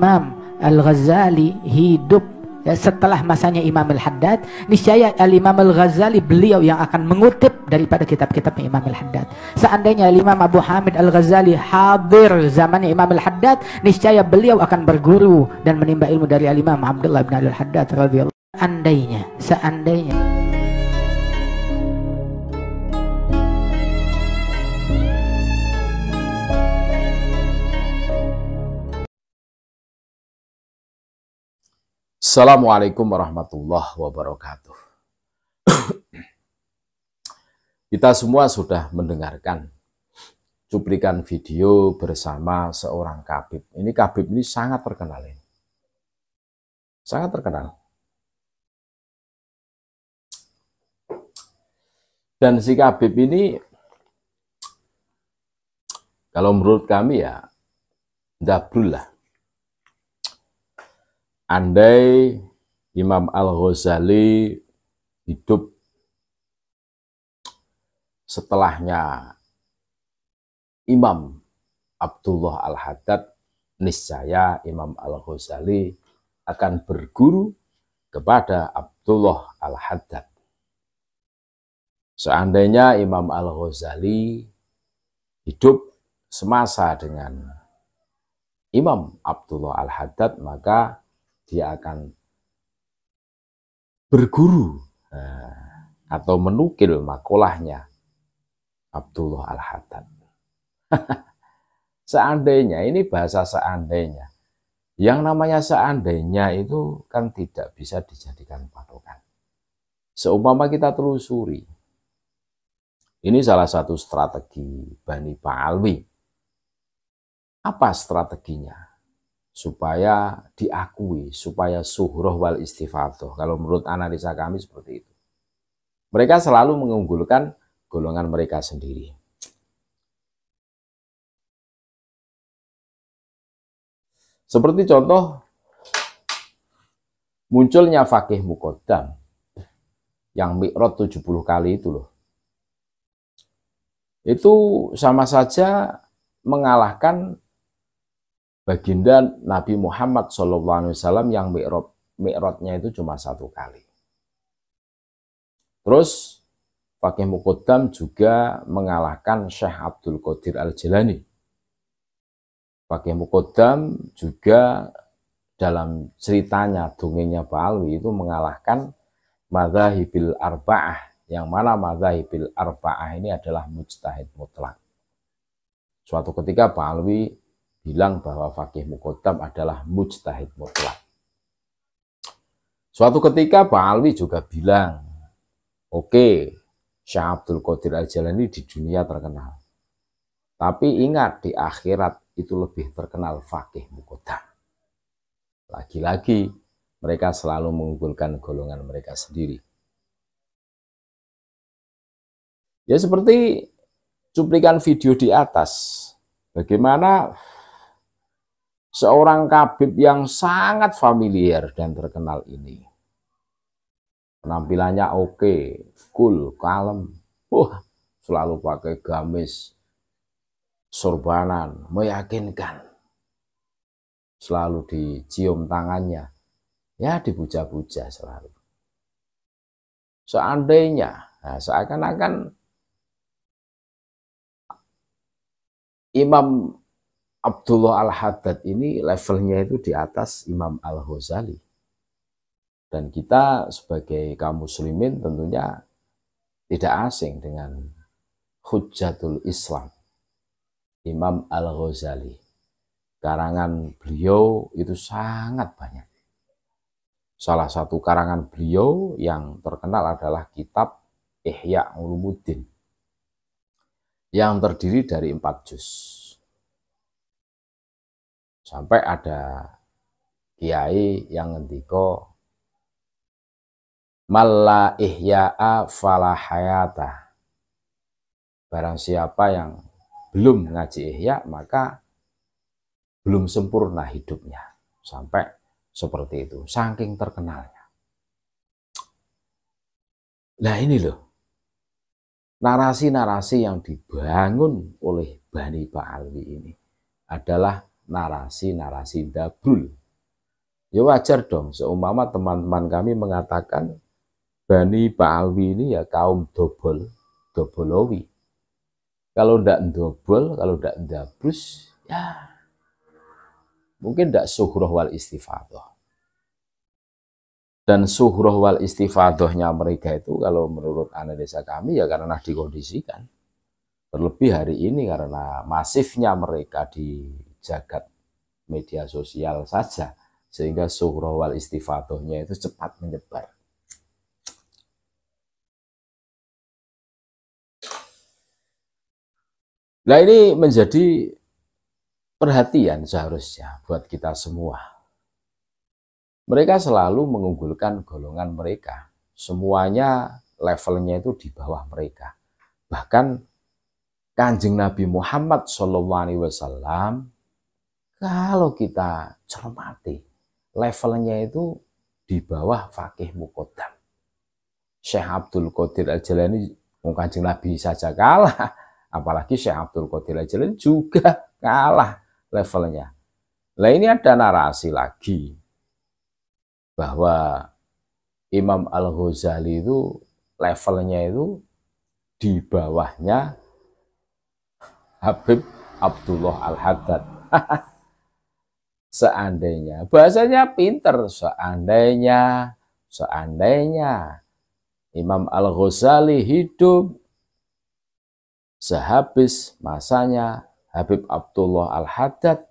Imam Al-Ghazali hidup ya, setelah masanya Imam Al-Haddad niscaya Al-Imam Al-Ghazali beliau yang akan mengutip daripada kitab kitab Imam Al-Haddad seandainya Al-Imam Abu Hamid Al-Ghazali hadir zamannya Imam Al-Haddad niscaya beliau akan berguru dan menimba ilmu dari Al-Imam Abdullah bin Al-Haddad radhiyallahu andainya seandainya Assalamualaikum warahmatullahi wabarakatuh. Kita semua sudah mendengarkan cuplikan video bersama seorang kabib. Ini kabib ini sangat terkenal ini. Sangat terkenal. Dan si kabib ini kalau menurut kami ya dabrul lah andai Imam Al-Ghazali hidup setelahnya Imam Abdullah Al-Haddad niscaya Imam Al-Ghazali akan berguru kepada Abdullah Al-Haddad. Seandainya Imam Al-Ghazali hidup semasa dengan Imam Abdullah Al-Haddad, maka dia akan berguru eh, atau menukil makolahnya Abdullah al hatan seandainya, ini bahasa seandainya. Yang namanya seandainya itu kan tidak bisa dijadikan patokan. Seumpama kita telusuri, ini salah satu strategi Bani Palwi. Apa strateginya? supaya diakui, supaya suhroh wal istifatuh. Kalau menurut analisa kami seperti itu. Mereka selalu mengunggulkan golongan mereka sendiri. Seperti contoh munculnya fakih mukodam yang mikrot 70 kali itu loh. Itu sama saja mengalahkan baginda Nabi Muhammad SAW yang mikrotnya itu cuma satu kali. Terus Fakih Mukodam juga mengalahkan Syekh Abdul Qadir Al-Jilani. Fakih Mukodam juga dalam ceritanya, dongengnya Balwi itu mengalahkan Madahibil Arba'ah, yang mana Madahibil Arba'ah ini adalah mujtahid mutlak. Suatu ketika Balwi bilang bahwa fakih mukotam adalah mujtahid mutlak. Suatu ketika Pak Alwi juga bilang, oke, okay, Syah Abdul Qadir Al-Jalani di dunia terkenal. Tapi ingat, di akhirat itu lebih terkenal fakih mukotam. Lagi-lagi, mereka selalu mengunggulkan golongan mereka sendiri. Ya seperti cuplikan video di atas, bagaimana seorang kabib yang sangat familiar dan terkenal ini. Penampilannya oke, okay, cool, kalem. Wah, selalu pakai gamis, sorbanan, meyakinkan. Selalu dicium tangannya. Ya, dipuja-puja selalu. Seandainya, nah, seakan-akan Imam Abdullah Al-Haddad ini levelnya itu di atas Imam Al-Ghazali. Dan kita sebagai kaum muslimin tentunya tidak asing dengan hujatul Islam Imam Al-Ghazali. Karangan beliau itu sangat banyak. Salah satu karangan beliau yang terkenal adalah kitab Ihya Ulumuddin yang terdiri dari empat juz. Sampai ada kiai yang ngendiko malla ihya'a falahayata hayata. Barang siapa yang belum ngaji ihya maka belum sempurna hidupnya. Sampai seperti itu, saking terkenalnya. Nah ini loh, narasi-narasi yang dibangun oleh Bani Ba'alwi ini adalah narasi-narasi dagul, Ya wajar dong, seumpama teman-teman kami mengatakan Bani Baalwi ini ya kaum dobol, dobolowi. Kalau ndak dobol, kalau ndak dabus, ya mungkin ndak suhroh wal isti'fadoh. Dan suhroh wal isti'fadohnya mereka itu kalau menurut analisa kami ya karena dikondisikan. Terlebih hari ini karena masifnya mereka di jagat media sosial saja sehingga suhroh wal istifatuhnya itu cepat menyebar. Nah ini menjadi perhatian seharusnya buat kita semua. Mereka selalu mengunggulkan golongan mereka. Semuanya levelnya itu di bawah mereka. Bahkan Kanjeng Nabi Muhammad SAW kalau kita cermati, levelnya itu di bawah fakih mukodam. Syekh Abdul Qadir Al-Jalani kanjeng Nabi saja kalah. Apalagi Syekh Abdul Qadir Al-Jalani juga kalah levelnya. Nah ini ada narasi lagi bahwa Imam Al-Ghazali itu levelnya itu di bawahnya Habib Abdullah Al-Haddad. seandainya. Bahasanya pinter, seandainya, seandainya. Imam Al-Ghazali hidup sehabis masanya Habib Abdullah Al-Haddad,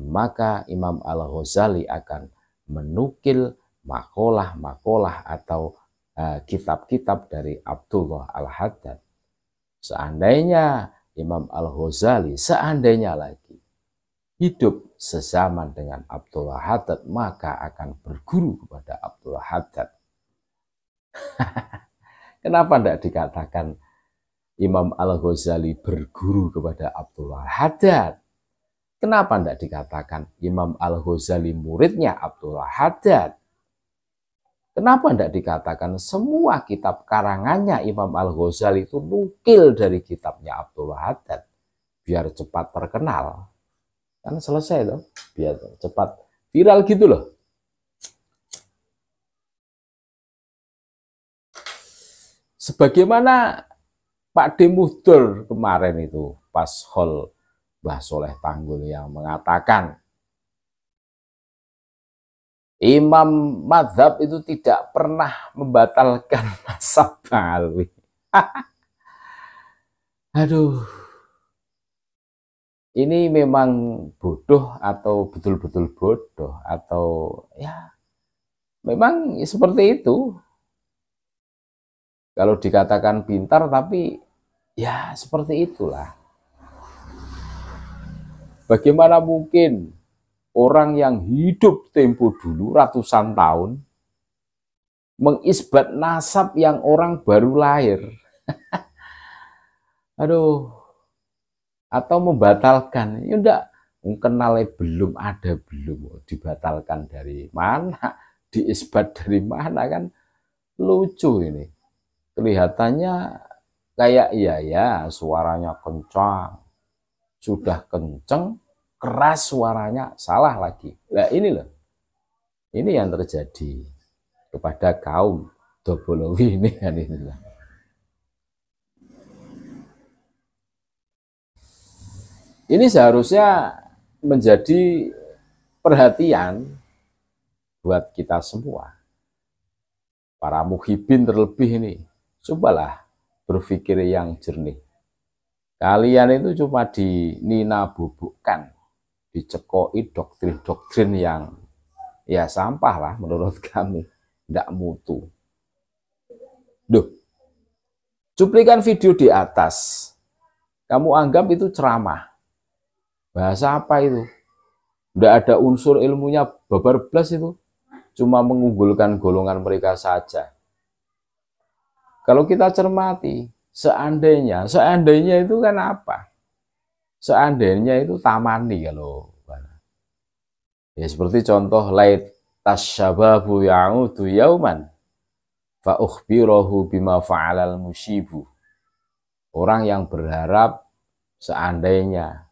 maka Imam Al-Ghazali akan menukil makolah-makolah atau eh, kitab-kitab uh, dari Abdullah Al-Haddad. Seandainya Imam Al-Ghazali, seandainya lagi, hidup sezaman dengan Abdullah Haddad, maka akan berguru kepada Abdullah Haddad. Kenapa tidak dikatakan Imam Al-Ghazali berguru kepada Abdullah Haddad? Kenapa tidak dikatakan Imam Al-Ghazali muridnya Abdullah Haddad? Kenapa tidak dikatakan semua kitab karangannya Imam Al-Ghazali itu nukil dari kitabnya Abdullah Haddad? Biar cepat terkenal kan selesai loh biar cepat viral gitu loh sebagaimana Pak D kemarin itu pas hall Mbah Soleh Tanggul yang mengatakan Imam Madhab itu tidak pernah membatalkan nasab Aduh, ini memang bodoh atau betul-betul bodoh atau ya memang seperti itu. Kalau dikatakan pintar tapi ya seperti itulah. Bagaimana mungkin orang yang hidup tempo dulu ratusan tahun mengisbat nasab yang orang baru lahir. Aduh, atau membatalkan ya enggak kenalnya belum ada belum oh, dibatalkan dari mana diisbat dari mana kan lucu ini kelihatannya kayak iya ya suaranya kencang sudah kenceng keras suaranya salah lagi nah ini loh ini yang terjadi kepada kaum Dobolowi ini kan ini loh. Ini seharusnya menjadi perhatian buat kita semua. Para muhibin terlebih ini, cobalah berpikir yang jernih. Kalian itu cuma di dinina bubukkan, dicekoi doktrin-doktrin yang ya sampah lah menurut kami, tidak mutu. Duh, cuplikan video di atas, kamu anggap itu ceramah. Bahasa apa itu? Tidak ada unsur ilmunya babar belas itu. Cuma mengunggulkan golongan mereka saja. Kalau kita cermati, seandainya, seandainya itu kan apa? Seandainya itu tamani kalau Ya seperti contoh lait tasyababu ya'udu yauman fa ukhbirahu bima fa'alal musibu. Orang yang berharap seandainya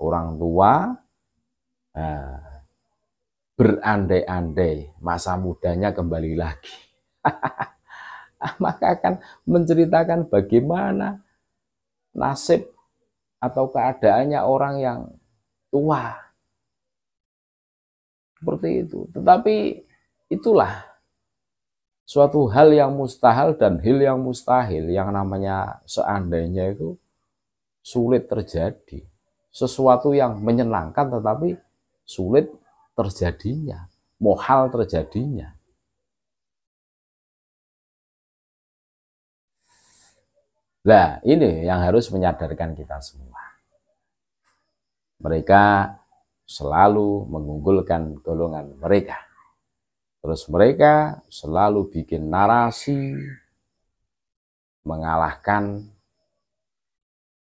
orang tua eh, berandai-andai masa mudanya kembali lagi. Maka akan menceritakan bagaimana nasib atau keadaannya orang yang tua. Seperti itu. Tetapi itulah suatu hal yang mustahil dan hil yang mustahil yang namanya seandainya itu sulit terjadi sesuatu yang menyenangkan tetapi sulit terjadinya, mohal terjadinya. Nah, ini yang harus menyadarkan kita semua. Mereka selalu mengunggulkan golongan mereka. Terus mereka selalu bikin narasi mengalahkan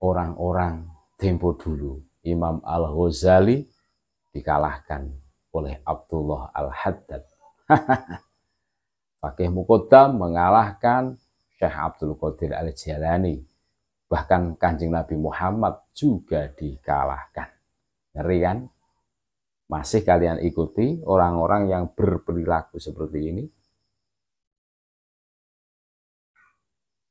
orang-orang tempo dulu Imam Al-Ghazali dikalahkan oleh Abdullah Al-Haddad. Fakih Mukodam mengalahkan Syekh Abdul Qadir al Jilani. Bahkan Kanjeng Nabi Muhammad juga dikalahkan. Ngeri kan? Masih kalian ikuti orang-orang yang berperilaku seperti ini?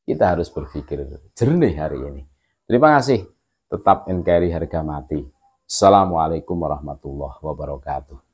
Kita harus berpikir jernih hari ini. Terima kasih tetap NKRI harga mati. Assalamualaikum warahmatullahi wabarakatuh.